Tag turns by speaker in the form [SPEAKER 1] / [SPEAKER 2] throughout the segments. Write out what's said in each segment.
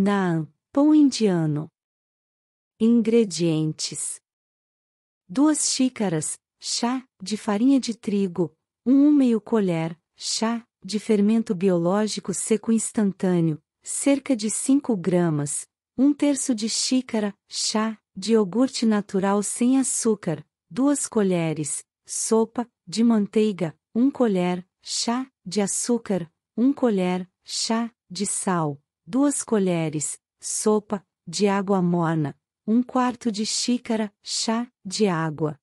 [SPEAKER 1] Naan, pão indiano. Ingredientes: 2 xícaras, chá, de farinha de trigo, 1,5 um colher, chá, de fermento biológico seco instantâneo, cerca de 5 gramas, 1 um terço de xícara, chá, de iogurte natural sem açúcar, 2 colheres, sopa, de manteiga, 1 um colher, chá, de açúcar, 1 colher, chá, de sal, duas colheres, sopa, de água morna, um quarto de xícara, chá, de água.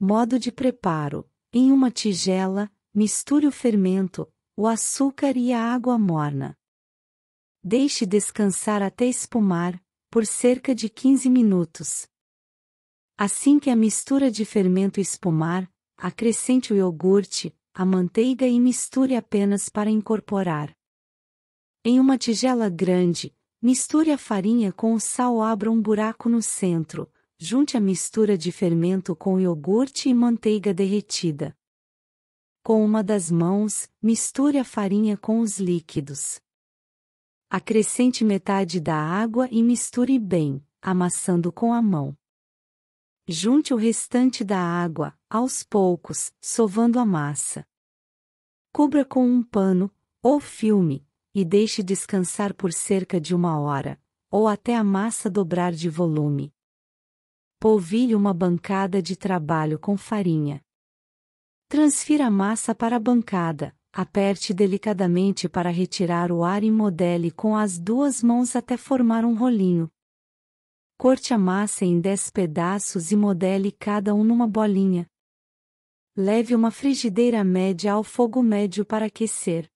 [SPEAKER 1] Modo de preparo: em uma tigela, misture o fermento, o açúcar e a água morna. Deixe descansar até espumar, por cerca de 15 minutos. Assim que a mistura de fermento espumar, acrescente o iogurte, a manteiga e misture apenas para incorporar. Em uma tigela grande, misture a farinha com o sal, abra um buraco no centro, junte a mistura de fermento com iogurte e manteiga derretida. Com uma das mãos, misture a farinha com os líquidos. Acrescente metade da água e misture bem, amassando com a mão. Junte o restante da água, aos poucos, sovando a massa. Cubra com um pano, ou filme, e deixe descansar por cerca de uma hora, ou até a massa dobrar de volume. Polvilhe uma bancada de trabalho com farinha. Transfira a massa para a bancada, aperte delicadamente para retirar o ar e modele com as duas mãos até formar um rolinho. Corte a massa em 10 pedaços e modele cada um numa bolinha. Leve uma frigideira média ao fogo médio para aquecer.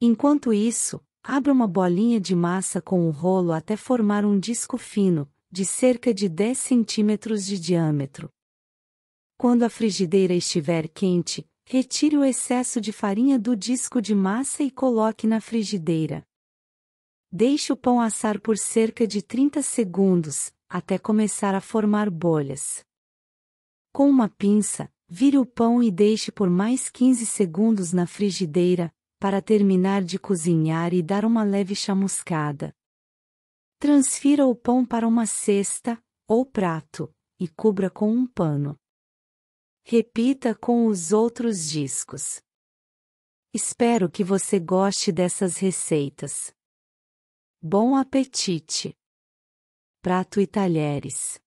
[SPEAKER 1] Enquanto isso, abra uma bolinha de massa com um rolo até formar um disco fino, de cerca de 10 centímetros de diâmetro. Quando a frigideira estiver quente, retire o excesso de farinha do disco de massa e coloque na frigideira. Deixe o pão assar por cerca de 30 segundos, até começar a formar bolhas. Com uma pinça, vire o pão e deixe por mais 15 segundos na frigideira, para terminar de cozinhar e dar uma leve chamuscada. Transfira o pão para uma cesta ou prato e cubra com um pano. Repita com os outros discos. Espero que você goste dessas receitas. Bom apetite! Prato e talheres.